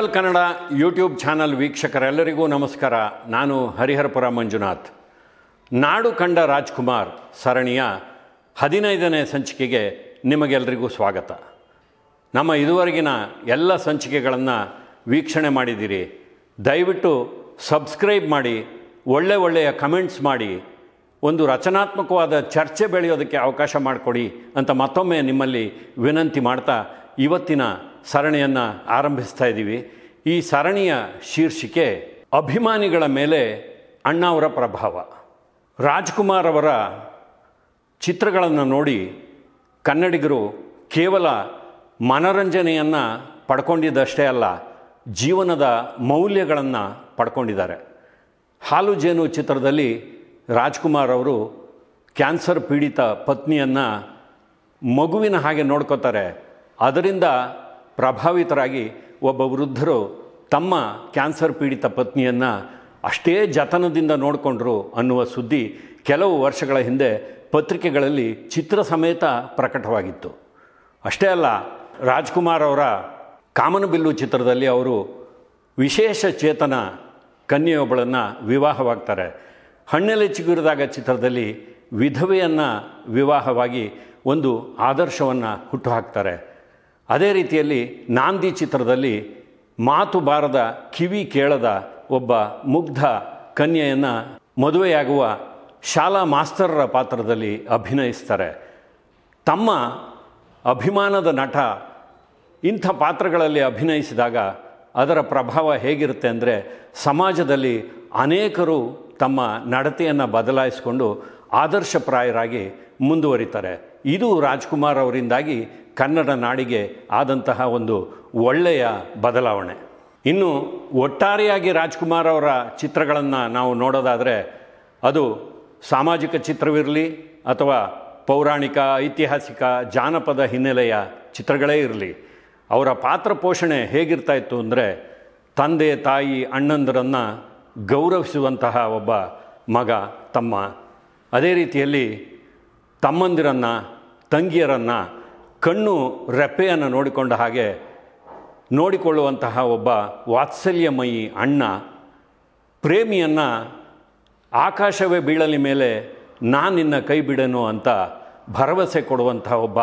liberal Kannada YouTube channel ವೀಕ್ಷಕರೆಲ್ಲರಿಗೂ ನಮಸ್ಕಾರ ನಾನು ಹರಿಹರಪುರ ಮಂಜುನಾಥ್ ನಾಡು ಕಂಡ ರಾಜ್ಕುಮಾರ್ ಸರಣಿಯ ಹದಿನೈದನೇ ಸಂಚಿಕೆಗೆ ನಿಮಗೆಲ್ಲರಿಗೂ ಸ್ವಾಗತ ನಮ್ಮ ಇದುವರೆಗಿನ ಎಲ್ಲ ಸಂಚಿಕೆಗಳನ್ನು ವೀಕ್ಷಣೆ ಮಾಡಿದ್ದೀರಿ ದಯವಿಟ್ಟು ಸಬ್ಸ್ಕ್ರೈಬ್ ಮಾಡಿ ಒಳ್ಳೆ ಒಳ್ಳೆಯ ಕಮೆಂಟ್ಸ್ ಮಾಡಿ ಒಂದು ರಚನಾತ್ಮಕವಾದ ಚರ್ಚೆ ಬೆಳೆಯೋದಕ್ಕೆ ಅವಕಾಶ ಮಾಡಿಕೊಡಿ ಅಂತ ಮತ್ತೊಮ್ಮೆ ನಿಮ್ಮಲ್ಲಿ ವಿನಂತಿ ಮಾಡ್ತಾ ಇವತ್ತಿನ ಸರಣಿಯನ್ನು ಆರಂಭಿಸ್ತಾ ಇದ್ದೀವಿ ಈ ಸರಣಿಯ ಶೀರ್ಷಿಕೆ ಅಭಿಮಾನಿಗಳ ಮೇಲೆ ಅಣ್ಣಾವರ ಪ್ರಭಾವ ರಾಜ್ಕುಮಾರ್ ಅವರ ಚಿತ್ರಗಳನ್ನು ನೋಡಿ ಕನ್ನಡಿಗರು ಕೇವಲ ಮನರಂಜನೆಯನ್ನು ಪಡ್ಕೊಂಡಿದ್ದಷ್ಟೇ ಅಲ್ಲ ಜೀವನದ ಮೌಲ್ಯಗಳನ್ನು ಪಡ್ಕೊಂಡಿದ್ದಾರೆ ಹಾಲು ಜೇನು ಚಿತ್ರದಲ್ಲಿ ರಾಜ್ಕುಮಾರ್ ಅವರು ಕ್ಯಾನ್ಸರ್ ಪೀಡಿತ ಪತ್ನಿಯನ್ನು ಮಗುವಿನ ಹಾಗೆ ನೋಡ್ಕೋತಾರೆ ಅದರಿಂದ ಪ್ರಭಾವಿತರಾಗಿ ಒಬ್ಬ ವೃದ್ಧರು ತಮ್ಮ ಕ್ಯಾನ್ಸರ್ ಪೀಡಿತ ಪತ್ನಿಯನ್ನು ಅಷ್ಟೇ ಜತನದಿಂದ ನೋಡಿಕೊಂಡ್ರು ಅನ್ನುವ ಸುದ್ದಿ ಕೆಲವು ವರ್ಷಗಳ ಹಿಂದೆ ಪತ್ರಿಕೆಗಳಲ್ಲಿ ಚಿತ್ರ ಸಮೇತ ಪ್ರಕಟವಾಗಿತ್ತು ಅಷ್ಟೇ ಅಲ್ಲ ರಾಜ್ಕುಮಾರ್ ಅವರ ಕಾಮನಬಿಲ್ಲು ಚಿತ್ರದಲ್ಲಿ ಅವರು ವಿಶೇಷ ಚೇತನ ಕನ್ಯೆಯೊಬ್ಬಳನ್ನು ವಿವಾಹವಾಗ್ತಾರೆ ಹಣ್ಣೆಲೆ ಚಿಗುರಿದಾಗ ಚಿತ್ರದಲ್ಲಿ ವಿಧವೆಯನ್ನು ವಿವಾಹವಾಗಿ ಒಂದು ಆದರ್ಶವನ್ನು ಹುಟ್ಟುಹಾಕ್ತಾರೆ ಅದೇ ರೀತಿಯಲ್ಲಿ ನಾಂದಿ ಚಿತ್ರದಲ್ಲಿ ಮಾತು ಬಾರದ ಕಿವಿ ಕೇಳದ ಒಬ್ಬ ಮುಗ್ಧ ಕನ್ಯೆಯನ್ನು ಮದುವೆಯಾಗುವ ಶಾಲಾ ಮಾಸ್ತರರ ಪಾತ್ರದಲ್ಲಿ ಅಭಿನಯಿಸ್ತಾರೆ ತಮ್ಮ ಅಭಿಮಾನದ ನಟ ಇಂಥ ಪಾತ್ರಗಳಲ್ಲಿ ಅಭಿನಯಿಸಿದಾಗ ಅದರ ಪ್ರಭಾವ ಹೇಗಿರುತ್ತೆ ಅಂದರೆ ಸಮಾಜದಲ್ಲಿ ಅನೇಕರು ತಮ್ಮ ನಡತೆಯನ್ನು ಬದಲಾಯಿಸಿಕೊಂಡು ಆದರ್ಶಪ್ರಾಯರಾಗಿ ಮುಂದುವರಿತಾರೆ ಇದು ರಾಜ್ಕುಮಾರ್ ಅವರಿಂದಾಗಿ ಕನ್ನಡ ನಾಡಿಗೆ ಆದಂತಹ ಒಂದು ಒಳ್ಳೆಯ ಬದಲಾವಣೆ ಇನ್ನು ಒಟ್ಟಾರೆಯಾಗಿ ರಾಜ್ಕುಮಾರ್ ಅವರ ಚಿತ್ರಗಳನ್ನು ನಾವು ನೋಡೋದಾದರೆ ಅದು ಸಾಮಾಜಿಕ ಚಿತ್ರವಿರಲಿ ಅಥವಾ ಪೌರಾಣಿಕ ಐತಿಹಾಸಿಕ ಜಾನಪದ ಹಿನ್ನೆಲೆಯ ಚಿತ್ರಗಳೇ ಇರಲಿ ಅವರ ಪಾತ್ರ ಪೋಷಣೆ ಹೇಗಿರ್ತಾ ಇತ್ತು ಅಂದರೆ ತಂದೆ ತಾಯಿ ಅಣ್ಣಂದರನ್ನು ಗೌರವಿಸುವಂತಹ ಒಬ್ಬ ಮಗ ತಮ್ಮ ಅದೇ ರೀತಿಯಲ್ಲಿ ತಮ್ಮಂದಿರನ್ನು ತಂಗಿಯರನ್ನು ಕಣ್ಣು ರೆಪ್ಪೆಯನ್ನು ನೋಡಿಕೊಂಡ ಹಾಗೆ ನೋಡಿಕೊಳ್ಳುವಂತಹ ಒಬ್ಬ ವಾತ್ಸಲ್ಯಮಯಿ ಅಣ್ಣ ಪ್ರೇಮಿಯನ್ನು ಆಕಾಶವೇ ಬೀಳಲಿ ಮೇಲೆ ನಾನು ನಿನ್ನ ಕೈ ಬಿಡೆನೋ ಅಂತ ಭರವಸೆ ಕೊಡುವಂಥ ಒಬ್ಬ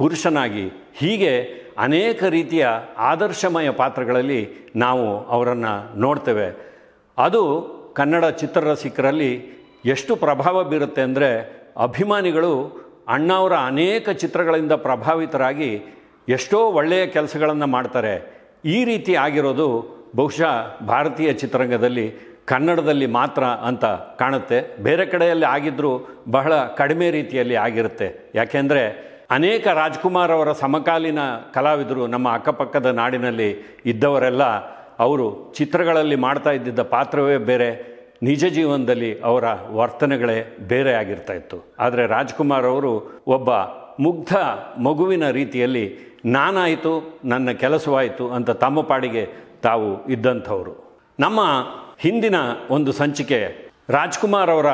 ಪುರುಷನಾಗಿ ಹೀಗೆ ಅನೇಕ ರೀತಿಯ ಆದರ್ಶಮಯ ಪಾತ್ರಗಳಲ್ಲಿ ನಾವು ಅವರನ್ನು ನೋಡ್ತೇವೆ ಅದು ಕನ್ನಡ ಚಿತ್ರರಸಿಕರಲ್ಲಿ ಎಷ್ಟು ಪ್ರಭಾವ ಬೀರುತ್ತೆ ಅಂದರೆ ಅಭಿಮಾನಿಗಳು ಅಣ್ಣವರ ಅನೇಕ ಚಿತ್ರಗಳಿಂದ ಪ್ರಭಾವಿತರಾಗಿ ಎಷ್ಟೋ ಒಳ್ಳೆಯ ಕೆಲಸಗಳನ್ನು ಮಾಡ್ತಾರೆ ಈ ರೀತಿ ಆಗಿರೋದು ಬಹುಶಃ ಭಾರತೀಯ ಚಿತ್ರರಂಗದಲ್ಲಿ ಕನ್ನಡದಲ್ಲಿ ಮಾತ್ರ ಅಂತ ಕಾಣುತ್ತೆ ಬೇರೆ ಕಡೆಯಲ್ಲಿ ಆಗಿದ್ದರೂ ಬಹಳ ಕಡಿಮೆ ರೀತಿಯಲ್ಲಿ ಆಗಿರುತ್ತೆ ಯಾಕೆಂದರೆ ಅನೇಕ ರಾಜ್ಕುಮಾರ್ ಅವರ ಸಮಕಾಲೀನ ಕಲಾವಿದರು ನಮ್ಮ ಅಕ್ಕಪಕ್ಕದ ನಾಡಿನಲ್ಲಿ ಇದ್ದವರೆಲ್ಲ ಅವರು ಚಿತ್ರಗಳಲ್ಲಿ ಮಾಡ್ತಾ ಇದ್ದಿದ್ದ ಪಾತ್ರವೇ ಬೇರೆ ನಿಜ ಜೀವನದಲ್ಲಿ ಅವರ ವರ್ತನೆಗಳೇ ಬೇರೆ ಆಗಿರ್ತಾ ಇತ್ತು ಆದರೆ ರಾಜ್ಕುಮಾರ್ ಅವರು ಒಬ್ಬ ಮುಗ್ಧ ಮಗುವಿನ ರೀತಿಯಲ್ಲಿ ನಾನಾಯಿತು ನನ್ನ ಕೆಲಸವಾಯಿತು ಅಂತ ತಮ್ಮ ಪಾಡಿಗೆ ತಾವು ಇದ್ದಂಥವರು ನಮ್ಮ ಹಿಂದಿನ ಒಂದು ಸಂಚಿಕೆ ರಾಜ್ಕುಮಾರ್ ಅವರ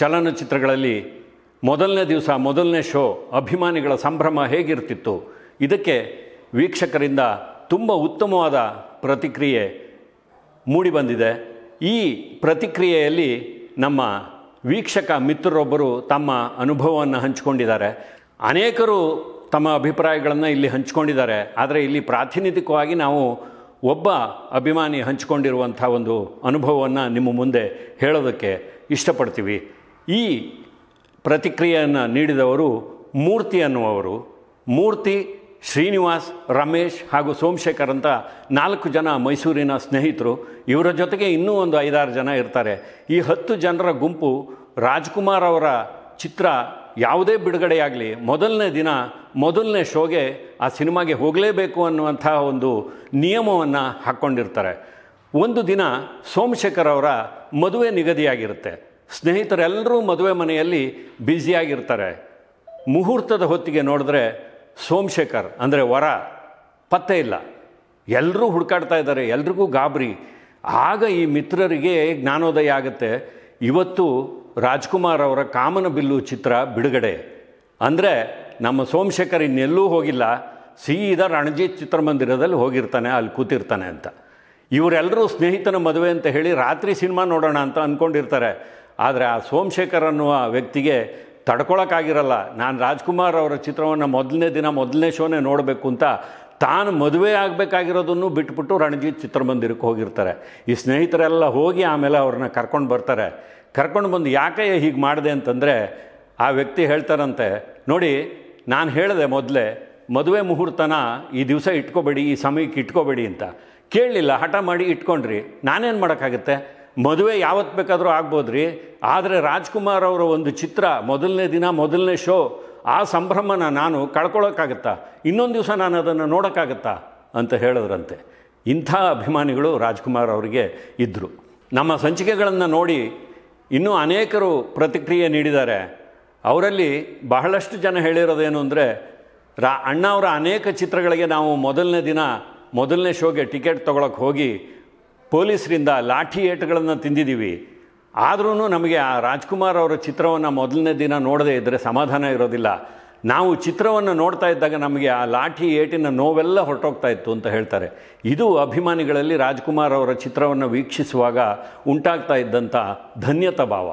ಚಲನಚಿತ್ರಗಳಲ್ಲಿ ಮೊದಲನೇ ದಿವಸ ಮೊದಲನೇ ಶೋ ಅಭಿಮಾನಿಗಳ ಸಂಭ್ರಮ ಹೇಗಿರ್ತಿತ್ತು ಇದಕ್ಕೆ ವೀಕ್ಷಕರಿಂದ ತುಂಬ ಉತ್ತಮವಾದ ಪ್ರತಿಕ್ರಿಯೆ ಮೂಡಿಬಂದಿದೆ ಈ ಪ್ರತಿಕ್ರಿಯೆಯಲ್ಲಿ ನಮ್ಮ ವೀಕ್ಷಕ ಮಿತ್ರರೊಬ್ಬರು ತಮ್ಮ ಅನುಭವವನ್ನು ಹಂಚಿಕೊಂಡಿದ್ದಾರೆ ಅನೇಕರು ತಮ್ಮ ಅಭಿಪ್ರಾಯಗಳನ್ನು ಇಲ್ಲಿ ಹಂಚಿಕೊಂಡಿದ್ದಾರೆ ಆದರೆ ಇಲ್ಲಿ ಪ್ರಾತಿನಿಧಿಕವಾಗಿ ನಾವು ಒಬ್ಬ ಅಭಿಮಾನಿ ಹಂಚಿಕೊಂಡಿರುವಂಥ ಒಂದು ಅನುಭವವನ್ನು ನಿಮ್ಮ ಮುಂದೆ ಹೇಳೋದಕ್ಕೆ ಇಷ್ಟಪಡ್ತೀವಿ ಈ ಪ್ರತಿಕ್ರಿಯೆಯನ್ನು ನೀಡಿದವರು ಮೂರ್ತಿ ಅನ್ನುವರು ಮೂರ್ತಿ ಶ್ರೀನಿವಾಸ್ ರಮೇಶ್ ಹಾಗೂ ಸೋಮಶೇಖರ್ ಅಂತ ನಾಲ್ಕು ಜನ ಮೈಸೂರಿನ ಸ್ನೇಹಿತರು ಇವರ ಜೊತೆಗೆ ಇನ್ನೂ ಒಂದು ಐದಾರು ಜನ ಇರ್ತಾರೆ ಈ ಹತ್ತು ಜನರ ಗುಂಪು ರಾಜ್ಕುಮಾರ್ ಅವರ ಚಿತ್ರ ಯಾವುದೇ ಬಿಡುಗಡೆಯಾಗಲಿ ಮೊದಲನೇ ದಿನ ಮೊದಲನೇ ಶೋಗೆ ಆ ಸಿನಿಮಾಗೆ ಹೋಗಲೇಬೇಕು ಅನ್ನುವಂಥ ಒಂದು ನಿಯಮವನ್ನು ಹಾಕ್ಕೊಂಡಿರ್ತಾರೆ ಒಂದು ದಿನ ಸೋಮಶೇಖರ್ ಅವರ ಮದುವೆ ನಿಗದಿಯಾಗಿರುತ್ತೆ ಸ್ನೇಹಿತರೆಲ್ಲರೂ ಮದುವೆ ಮನೆಯಲ್ಲಿ ಬ್ಯುಸಿಯಾಗಿರ್ತಾರೆ ಮುಹೂರ್ತದ ಹೊತ್ತಿಗೆ ನೋಡಿದ್ರೆ ಸೋಮಶೇಖರ್ ಅಂದರೆ ವರ ಪತ್ತೆ ಇಲ್ಲ ಎಲ್ಲರೂ ಹುಡುಕಾಡ್ತಾ ಇದ್ದಾರೆ ಎಲ್ರಿಗೂ ಗಾಬರಿ ಆಗ ಈ ಮಿತ್ರರಿಗೆ ಜ್ಞಾನೋದಯ ಆಗುತ್ತೆ ಇವತ್ತು ರಾಜ್ಕುಮಾರ್ ಅವರ ಕಾಮನ ಬಿಲ್ಲು ಚಿತ್ರ ಬಿಡುಗಡೆ ಅಂದರೆ ನಮ್ಮ ಸೋಮಶೇಖರ್ ಇನ್ನೆಲ್ಲೂ ಹೋಗಿಲ್ಲ ಸೀದ ರಣಜಿತ್ ಚಿತ್ರಮಂದಿರದಲ್ಲಿ ಹೋಗಿರ್ತಾನೆ ಅಲ್ಲಿ ಕೂತಿರ್ತಾನೆ ಅಂತ ಇವರೆಲ್ಲರೂ ಸ್ನೇಹಿತನ ಮದುವೆ ಅಂತ ಹೇಳಿ ರಾತ್ರಿ ಸಿನಿಮಾ ನೋಡೋಣ ಅಂತ ಅಂದ್ಕೊಂಡಿರ್ತಾರೆ ಆದರೆ ಆ ಸೋಮಶೇಖರ್ ಅನ್ನುವ ವ್ಯಕ್ತಿಗೆ ತಡ್ಕೊಳಕ್ಕಾಗಿರಲ್ಲ ನಾನು ರಾಜ್ಕುಮಾರ್ ಅವರ ಚಿತ್ರವನ್ನು ಮೊದಲನೇ ದಿನ ಮೊದಲನೇ ಶೋನೇ ನೋಡಬೇಕು ಅಂತ ತಾನು ಮದುವೆ ಆಗಬೇಕಾಗಿರೋದನ್ನು ಬಿಟ್ಬಿಟ್ಟು ರಣಜಿತ್ ಚಿತ್ರಮಂದಿರಕ್ಕೆ ಹೋಗಿರ್ತಾರೆ ಈ ಸ್ನೇಹಿತರೆಲ್ಲ ಹೋಗಿ ಆಮೇಲೆ ಅವ್ರನ್ನ ಕರ್ಕೊಂಡು ಬರ್ತಾರೆ ಕರ್ಕೊಂಡು ಬಂದು ಯಾಕೆ ಹೀಗೆ ಮಾಡಿದೆ ಅಂತಂದರೆ ಆ ವ್ಯಕ್ತಿ ಹೇಳ್ತಾರಂತೆ ನೋಡಿ ನಾನು ಹೇಳಿದೆ ಮೊದಲೇ ಮದುವೆ ಮುಹೂರ್ತನ ಈ ದಿವಸ ಇಟ್ಕೋಬೇಡಿ ಈ ಸಮಯಕ್ಕೆ ಇಟ್ಕೋಬೇಡಿ ಅಂತ ಕೇಳಲಿಲ್ಲ ಹಠ ಮಾಡಿ ಇಟ್ಕೊಂಡ್ರಿ ನಾನೇನು ಮಾಡೋಕ್ಕಾಗತ್ತೆ ಮದುವೆ ಯಾವತ್ತು ಬೇಕಾದರೂ ಆಗ್ಬೋದ್ರಿ ರೀ ಆದರೆ ರಾಜ್ಕುಮಾರ್ ಅವರ ಒಂದು ಚಿತ್ರ ಮೊದಲನೇ ದಿನ ಮೊದಲನೇ ಶೋ ಆ ಸಂಭ್ರಮನ ನಾನು ಕಳ್ಕೊಳ್ಳೋಕ್ಕಾಗತ್ತಾ ಇನ್ನೊಂದು ದಿವಸ ನಾನು ಅದನ್ನು ನೋಡೋಕ್ಕಾಗತ್ತಾ ಅಂತ ಹೇಳಿದ್ರಂತೆ ಇಂಥ ಅಭಿಮಾನಿಗಳು ರಾಜ್ಕುಮಾರ್ ಅವರಿಗೆ ಇದ್ದರು ನಮ್ಮ ಸಂಚಿಕೆಗಳನ್ನು ನೋಡಿ ಇನ್ನೂ ಅನೇಕರು ಪ್ರತಿಕ್ರಿಯೆ ನೀಡಿದ್ದಾರೆ ಅವರಲ್ಲಿ ಬಹಳಷ್ಟು ಜನ ಹೇಳಿರೋದೇನು ಅಂದರೆ ರಾ ಅವರ ಅನೇಕ ಚಿತ್ರಗಳಿಗೆ ನಾವು ಮೊದಲನೇ ದಿನ ಮೊದಲನೇ ಶೋಗೆ ಟಿಕೆಟ್ ತೊಗೊಳಕ್ಕೆ ಹೋಗಿ ಪೊಲೀಸರಿಂದ ಲಾಠಿ ಏಟುಗಳನ್ನು ತಿಂದಿದ್ದೀವಿ ಆದ್ರೂ ನಮಗೆ ಆ ರಾಜ್ಕುಮಾರ್ ಅವರ ಚಿತ್ರವನ್ನು ಮೊದಲನೇ ದಿನ ನೋಡದೇ ಇದ್ದರೆ ಸಮಾಧಾನ ಇರೋದಿಲ್ಲ ನಾವು ಚಿತ್ರವನ್ನು ನೋಡ್ತಾ ಇದ್ದಾಗ ನಮಗೆ ಆ ಲಾಠಿ ಏಟಿನ ನೋವೆಲ್ಲ ಹೊರಟೋಗ್ತಾ ಇತ್ತು ಅಂತ ಹೇಳ್ತಾರೆ ಇದು ಅಭಿಮಾನಿಗಳಲ್ಲಿ ರಾಜ್ಕುಮಾರ್ ಅವರ ಚಿತ್ರವನ್ನು ವೀಕ್ಷಿಸುವಾಗ ಉಂಟಾಗ್ತಾ ಇದ್ದಂಥ ಧನ್ಯತಾ ಭಾವ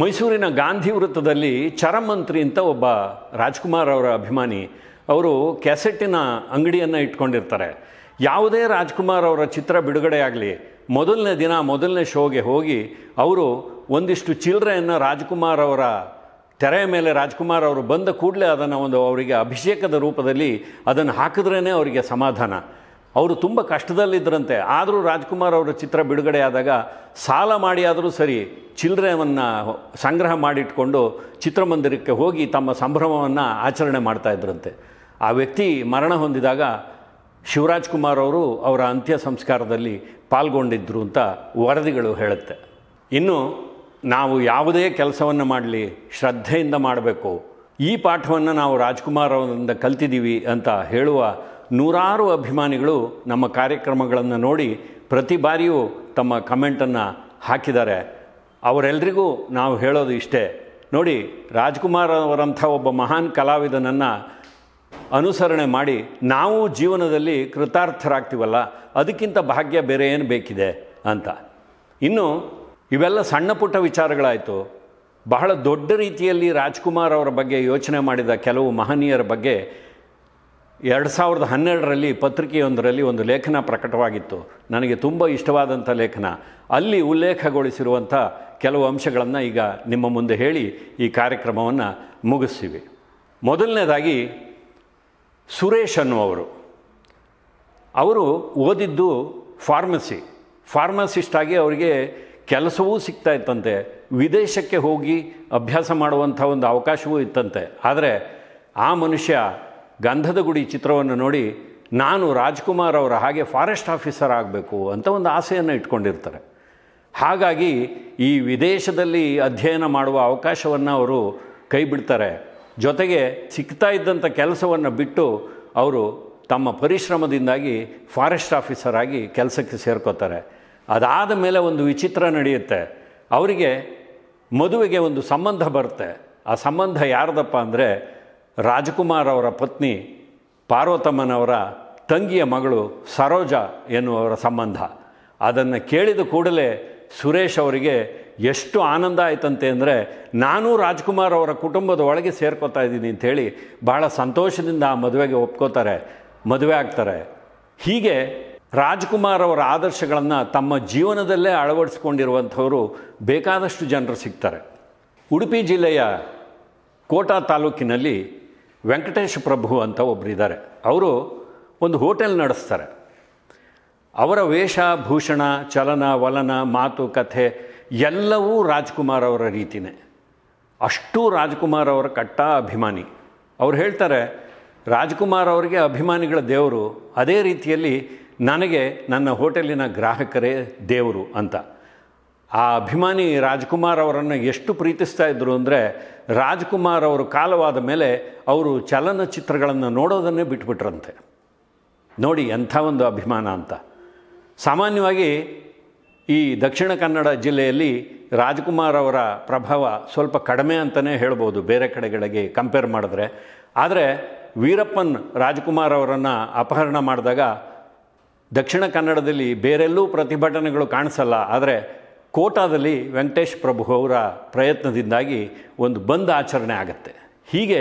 ಮೈಸೂರಿನ ಗಾಂಧಿ ವೃತ್ತದಲ್ಲಿ ಚರಮಂತ್ರಿ ಅಂತ ಒಬ್ಬ ರಾಜ್ಕುಮಾರ್ ಅವರ ಅಭಿಮಾನಿ ಅವರು ಕ್ಯಾಸೆಟ್ಟಿನ ಅಂಗಡಿಯನ್ನು ಇಟ್ಕೊಂಡಿರ್ತಾರೆ ಯಾವುದೇ ರಾಜ್ಕುಮಾರ್ ಅವರ ಚಿತ್ರ ಬಿಡುಗಡೆಯಾಗಲಿ ಮೊದಲನೇ ದಿನ ಮೊದಲನೇ ಶೋಗೆ ಹೋಗಿ ಅವರು ಒಂದಿಷ್ಟು ಚಿಲ್ಲರೆಯನ್ನು ರಾಜ್ಕುಮಾರ್ ಅವರ ತೆರೆಯ ಮೇಲೆ ರಾಜ್ಕುಮಾರ್ ಅವರು ಬಂದ ಕೂಡಲೇ ಅದನ್ನು ಒಂದು ಅವರಿಗೆ ಅಭಿಷೇಕದ ರೂಪದಲ್ಲಿ ಅದನ್ನು ಹಾಕಿದ್ರೇ ಅವರಿಗೆ ಸಮಾಧಾನ ಅವರು ತುಂಬ ಕಷ್ಟದಲ್ಲಿದ್ದರಂತೆ ಆದರೂ ರಾಜ್ಕುಮಾರ್ ಅವರ ಚಿತ್ರ ಬಿಡುಗಡೆಯಾದಾಗ ಸಾಲ ಮಾಡಿ ಆದರೂ ಸರಿ ಚಿಲ್ಲರೆಯನ್ನು ಸಂಗ್ರಹ ಮಾಡಿಟ್ಕೊಂಡು ಚಿತ್ರಮಂದಿರಕ್ಕೆ ಹೋಗಿ ತಮ್ಮ ಸಂಭ್ರಮವನ್ನು ಆಚರಣೆ ಮಾಡ್ತಾ ಇದ್ರಂತೆ ಆ ವ್ಯಕ್ತಿ ಮರಣ ಹೊಂದಿದಾಗ ಶಿವರಾಜ್ ಕುಮಾರ್ ಅವರು ಅವರ ಅಂತ್ಯ ಸಂಸ್ಕಾರದಲ್ಲಿ ಪಾಲ್ಗೊಂಡಿದ್ದರು ಅಂತ ವರದಿಗಳು ಹೇಳುತ್ತೆ ಇನ್ನು ನಾವು ಯಾವುದೇ ಕೆಲಸವನ್ನು ಮಾಡಲಿ ಶ್ರದ್ಧೆಯಿಂದ ಮಾಡಬೇಕು ಈ ಪಾಠವನ್ನು ನಾವು ರಾಜ್ಕುಮಾರ್ ಅವರಿಂದ ಕಲ್ತಿದ್ದೀವಿ ಅಂತ ಹೇಳುವ ನೂರಾರು ಅಭಿಮಾನಿಗಳು ನಮ್ಮ ಕಾರ್ಯಕ್ರಮಗಳನ್ನು ನೋಡಿ ಪ್ರತಿ ಬಾರಿಯೂ ತಮ್ಮ ಕಮೆಂಟನ್ನು ಹಾಕಿದ್ದಾರೆ ಅವರೆಲ್ಲರಿಗೂ ನಾವು ಹೇಳೋದು ಇಷ್ಟೇ ನೋಡಿ ರಾಜ್ಕುಮಾರ್ ಅವರಂಥ ಒಬ್ಬ ಮಹಾನ್ ಕಲಾವಿದನನ್ನು ಅನುಸರಣೆ ಮಾಡಿ ನಾವು ಜೀವನದಲ್ಲಿ ಕೃತಾರ್ಥರಾಗ್ತೀವಲ್ಲ ಅದಕ್ಕಿಂತ ಭಾಗ್ಯ ಬೇರೆ ಏನು ಬೇಕಿದೆ ಅಂತ ಇನ್ನು ಇವೆಲ್ಲ ಸಣ್ಣ ಪುಟ್ಟ ವಿಚಾರಗಳಾಯಿತು ಬಹಳ ದೊಡ್ಡ ರೀತಿಯಲ್ಲಿ ರಾಜ್ಕುಮಾರ್ ಅವರ ಬಗ್ಗೆ ಯೋಚನೆ ಮಾಡಿದ ಕೆಲವು ಮಹನೀಯರ ಬಗ್ಗೆ ಎರಡು ಸಾವಿರದ ಹನ್ನೆರಡರಲ್ಲಿ ಪತ್ರಿಕೆಯೊಂದರಲ್ಲಿ ಒಂದು ಲೇಖನ ಪ್ರಕಟವಾಗಿತ್ತು ನನಗೆ ತುಂಬ ಇಷ್ಟವಾದಂಥ ಲೇಖನ ಅಲ್ಲಿ ಉಲ್ಲೇಖಗೊಳಿಸಿರುವಂಥ ಕೆಲವು ಅಂಶಗಳನ್ನು ಈಗ ನಿಮ್ಮ ಮುಂದೆ ಹೇಳಿ ಈ ಕಾರ್ಯಕ್ರಮವನ್ನು ಮುಗಿಸ್ತೀವಿ ಮೊದಲನೇದಾಗಿ ಸುರೇಶ್ ಅನ್ನುವರು ಅವರು ಓದಿದ್ದು ಫಾರ್ಮಸಿ ಫಾರ್ಮಸಿಸ್ಟಾಗಿ ಅವರಿಗೆ ಕೆಲಸವೂ ಸಿಗ್ತಾ ಇತ್ತಂತೆ ವಿದೇಶಕ್ಕೆ ಹೋಗಿ ಅಭ್ಯಾಸ ಮಾಡುವಂಥ ಒಂದು ಅವಕಾಶವೂ ಇತ್ತಂತೆ ಆದರೆ ಆ ಮನುಷ್ಯ ಗಂಧದ ಗುಡಿ ಚಿತ್ರವನ್ನು ನೋಡಿ ನಾನು ರಾಜ್ಕುಮಾರ್ ಅವರ ಹಾಗೆ ಫಾರೆಸ್ಟ್ ಆಫೀಸರ್ ಆಗಬೇಕು ಅಂತ ಒಂದು ಆಸೆಯನ್ನು ಇಟ್ಕೊಂಡಿರ್ತಾರೆ ಹಾಗಾಗಿ ಈ ವಿದೇಶದಲ್ಲಿ ಅಧ್ಯಯನ ಮಾಡುವ ಅವಕಾಶವನ್ನು ಅವರು ಕೈ ಬಿಡ್ತಾರೆ ಜೊತೆಗೆ ಸಿಗ್ತಾ ಇದ್ದಂಥ ಕೆಲಸವನ್ನು ಬಿಟ್ಟು ಅವರು ತಮ್ಮ ಪರಿಶ್ರಮದಿಂದಾಗಿ ಫಾರೆಸ್ಟ್ ಆಫೀಸರ್ ಆಗಿ ಕೆಲಸಕ್ಕೆ ಸೇರ್ಕೋತಾರೆ ಅದಾದ ಮೇಲೆ ಒಂದು ವಿಚಿತ್ರ ನಡೆಯುತ್ತೆ ಅವರಿಗೆ ಮದುವೆಗೆ ಒಂದು ಸಂಬಂಧ ಬರುತ್ತೆ ಆ ಸಂಬಂಧ ಯಾರ್ದಪ್ಪ ಅಂದರೆ ರಾಜ್ಕುಮಾರ್ ಅವರ ಪತ್ನಿ ಪಾರ್ವತಮ್ಮನವರ ತಂಗಿಯ ಮಗಳು ಸರೋಜ ಎನ್ನುವರ ಸಂಬಂಧ ಅದನ್ನು ಕೇಳಿದ ಕೂಡಲೇ ಸುರೇಶ್ ಅವರಿಗೆ ಎಷ್ಟು ಆನಂದ ಆಯ್ತಂತೆ ಅಂದರೆ ನಾನು ರಾಜ್ಕುಮಾರ್ ಅವರ ಕುಟುಂಬದ ಒಳಗೆ ಸೇರ್ಕೋತಾ ಇದ್ದೀನಿ ಅಂಥೇಳಿ ಬಹಳ ಸಂತೋಷದಿಂದ ಆ ಮದುವೆಗೆ ಒಪ್ಕೋತಾರೆ ಮದುವೆ ಆಗ್ತಾರೆ ಹೀಗೆ ರಾಜ್ಕುಮಾರ್ ಅವರ ಆದರ್ಶಗಳನ್ನು ತಮ್ಮ ಜೀವನದಲ್ಲೇ ಅಳವಡಿಸ್ಕೊಂಡಿರುವಂಥವರು ಬೇಕಾದಷ್ಟು ಜನರು ಸಿಗ್ತಾರೆ ಉಡುಪಿ ಜಿಲ್ಲೆಯ ಕೋಟಾ ತಾಲೂಕಿನಲ್ಲಿ ವೆಂಕಟೇಶ ಪ್ರಭು ಅಂತ ಒಬ್ಬರಿದ್ದಾರೆ ಅವರು ಒಂದು ಹೋಟೆಲ್ ನಡೆಸ್ತಾರೆ ಅವರ ಭೂಷಣ ಚಲನ ವಲನ ಮಾತು ಕಥೆ ಎಲ್ಲವೂ ರಾಜ್ಕುಮಾರ್ ಅವರ ರೀತಿನೇ ಅಷ್ಟು ರಾಜ್ಕುಮಾರ್ ಅವರ ಕಟ್ಟ ಅಭಿಮಾನಿ ಅವ್ರು ಹೇಳ್ತಾರೆ ರಾಜ್ಕುಮಾರ್ ಅವರಿಗೆ ಅಭಿಮಾನಿಗಳ ದೇವರು ಅದೇ ರೀತಿಯಲ್ಲಿ ನನಗೆ ನನ್ನ ಹೋಟೆಲಿನ ಗ್ರಾಹಕರೇ ದೇವರು ಅಂತ ಆ ಅಭಿಮಾನಿ ರಾಜ್ಕುಮಾರ್ ಅವರನ್ನು ಎಷ್ಟು ಪ್ರೀತಿಸ್ತಾ ಇದ್ದರು ಅಂದರೆ ರಾಜ್ಕುಮಾರ್ ಅವರು ಕಾಲವಾದ ಮೇಲೆ ಅವರು ಚಲನಚಿತ್ರಗಳನ್ನು ನೋಡೋದನ್ನೇ ಬಿಟ್ಬಿಟ್ರಂತೆ ನೋಡಿ ಎಂಥ ಒಂದು ಅಭಿಮಾನ ಅಂತ ಸಾಮಾನ್ಯವಾಗಿ ಈ ದಕ್ಷಿಣ ಕನ್ನಡ ಜಿಲ್ಲೆಯಲ್ಲಿ ರಾಜ್ಕುಮಾರ್ ಅವರ ಪ್ರಭಾವ ಸ್ವಲ್ಪ ಕಡಿಮೆ ಅಂತಲೇ ಹೇಳ್ಬೋದು ಬೇರೆ ಕಡೆಗಳಿಗೆ ಕಂಪೇರ್ ಮಾಡಿದ್ರೆ ಆದರೆ ವೀರಪ್ಪನ್ ರಾಜ್ಕುಮಾರ್ ಅವರನ್ನು ಅಪಹರಣ ಮಾಡಿದಾಗ ದಕ್ಷಿಣ ಕನ್ನಡದಲ್ಲಿ ಬೇರೆಲ್ಲೂ ಪ್ರತಿಭಟನೆಗಳು ಕಾಣಿಸಲ್ಲ ಆದರೆ ಕೋಟಾದಲ್ಲಿ ವೆಂಕಟೇಶ್ ಪ್ರಭು ಅವರ ಪ್ರಯತ್ನದಿಂದಾಗಿ ಒಂದು ಬಂದ್ ಆಚರಣೆ ಆಗುತ್ತೆ ಹೀಗೆ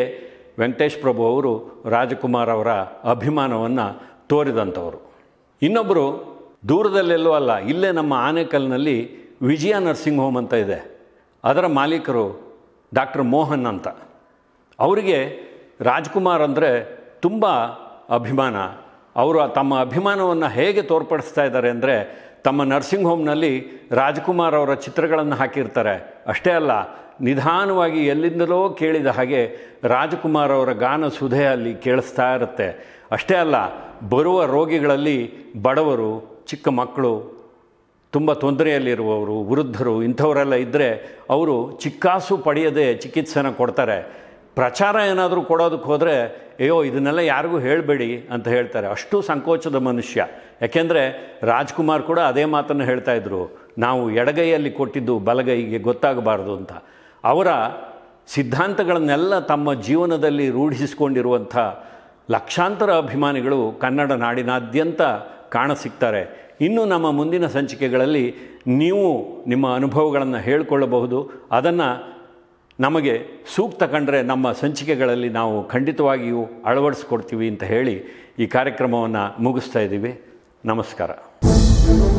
ವೆಂಕಟೇಶ್ ಪ್ರಭು ಅವರು ರಾಜಕುಮಾರ್ ಅವರ ಅಭಿಮಾನವನ್ನು ತೋರಿದಂಥವರು ಇನ್ನೊಬ್ಬರು ದೂರದಲ್ಲೆಲ್ಲೋ ಅಲ್ಲ ಇಲ್ಲೇ ನಮ್ಮ ಆನೇಕಲ್ನಲ್ಲಿ ವಿಜಯ ನರ್ಸಿಂಗ್ ಹೋಮ್ ಅಂತ ಇದೆ ಅದರ ಮಾಲೀಕರು ಡಾಕ್ಟರ್ ಮೋಹನ್ ಅಂತ ಅವರಿಗೆ ರಾಜ್ಕುಮಾರ್ ಅಂದರೆ ತುಂಬ ಅಭಿಮಾನ ಅವರು ತಮ್ಮ ಅಭಿಮಾನವನ್ನು ಹೇಗೆ ತೋರ್ಪಡಿಸ್ತಾ ಇದ್ದಾರೆ ಅಂದರೆ ತಮ್ಮ ನರ್ಸಿಂಗ್ ಹೋಮ್ನಲ್ಲಿ ರಾಜ್ಕುಮಾರ್ ಅವರ ಚಿತ್ರಗಳನ್ನು ಹಾಕಿರ್ತಾರೆ ಅಷ್ಟೇ ಅಲ್ಲ ನಿಧಾನವಾಗಿ ಎಲ್ಲಿಂದಲೋ ಕೇಳಿದ ಹಾಗೆ ರಾಜ್ಕುಮಾರ್ ಅವರ ಗಾನ ಸುಧೆ ಅಲ್ಲಿ ಕೇಳಿಸ್ತಾ ಇರುತ್ತೆ ಅಷ್ಟೇ ಅಲ್ಲ ಬರುವ ರೋಗಿಗಳಲ್ಲಿ ಬಡವರು ಚಿಕ್ಕ ಮಕ್ಕಳು ತುಂಬ ತೊಂದರೆಯಲ್ಲಿರುವವರು ವೃದ್ಧರು ಇಂಥವರೆಲ್ಲ ಇದ್ದರೆ ಅವರು ಚಿಕ್ಕಾಸು ಪಡೆಯದೆ ಚಿಕಿತ್ಸೆನ ಕೊಡ್ತಾರೆ ಪ್ರಚಾರ ಏನಾದರೂ ಕೊಡೋದಕ್ಕೆ ಹೋದರೆ ಅಯ್ಯೋ ಇದನ್ನೆಲ್ಲ ಯಾರಿಗೂ ಹೇಳಬೇಡಿ ಅಂತ ಹೇಳ್ತಾರೆ ಅಷ್ಟು ಸಂಕೋಚದ ಮನುಷ್ಯ ಯಾಕೆಂದರೆ ರಾಜ್ಕುಮಾರ್ ಕೂಡ ಅದೇ ಮಾತನ್ನು ಹೇಳ್ತಾ ಹೇಳ್ತಾಯಿದ್ರು ನಾವು ಎಡಗೈಯಲ್ಲಿ ಕೊಟ್ಟಿದ್ದು ಬಲಗೈಗೆ ಗೊತ್ತಾಗಬಾರ್ದು ಅಂತ ಅವರ ಸಿದ್ಧಾಂತಗಳನ್ನೆಲ್ಲ ತಮ್ಮ ಜೀವನದಲ್ಲಿ ರೂಢಿಸಿಕೊಂಡಿರುವಂಥ ಲಕ್ಷಾಂತರ ಅಭಿಮಾನಿಗಳು ಕನ್ನಡ ನಾಡಿನಾದ್ಯಂತ ಕಾಣಸಿಗ್ತಾರೆ ಇನ್ನು ನಮ್ಮ ಮುಂದಿನ ಸಂಚಿಕೆಗಳಲ್ಲಿ ನೀವು ನಿಮ್ಮ ಅನುಭವಗಳನ್ನು ಹೇಳಿಕೊಳ್ಳಬಹುದು ಅದನ್ನು ನಮಗೆ ಸೂಕ್ತ ಕಂಡರೆ ನಮ್ಮ ಸಂಚಿಕೆಗಳಲ್ಲಿ ನಾವು ಖಂಡಿತವಾಗಿಯೂ ಅಳವಡಿಸ್ಕೊಡ್ತೀವಿ ಅಂತ ಹೇಳಿ ಈ ಕಾರ್ಯಕ್ರಮವನ್ನು ಮುಗಿಸ್ತಾ ಇದ್ದೀವಿ ನಮಸ್ಕಾರ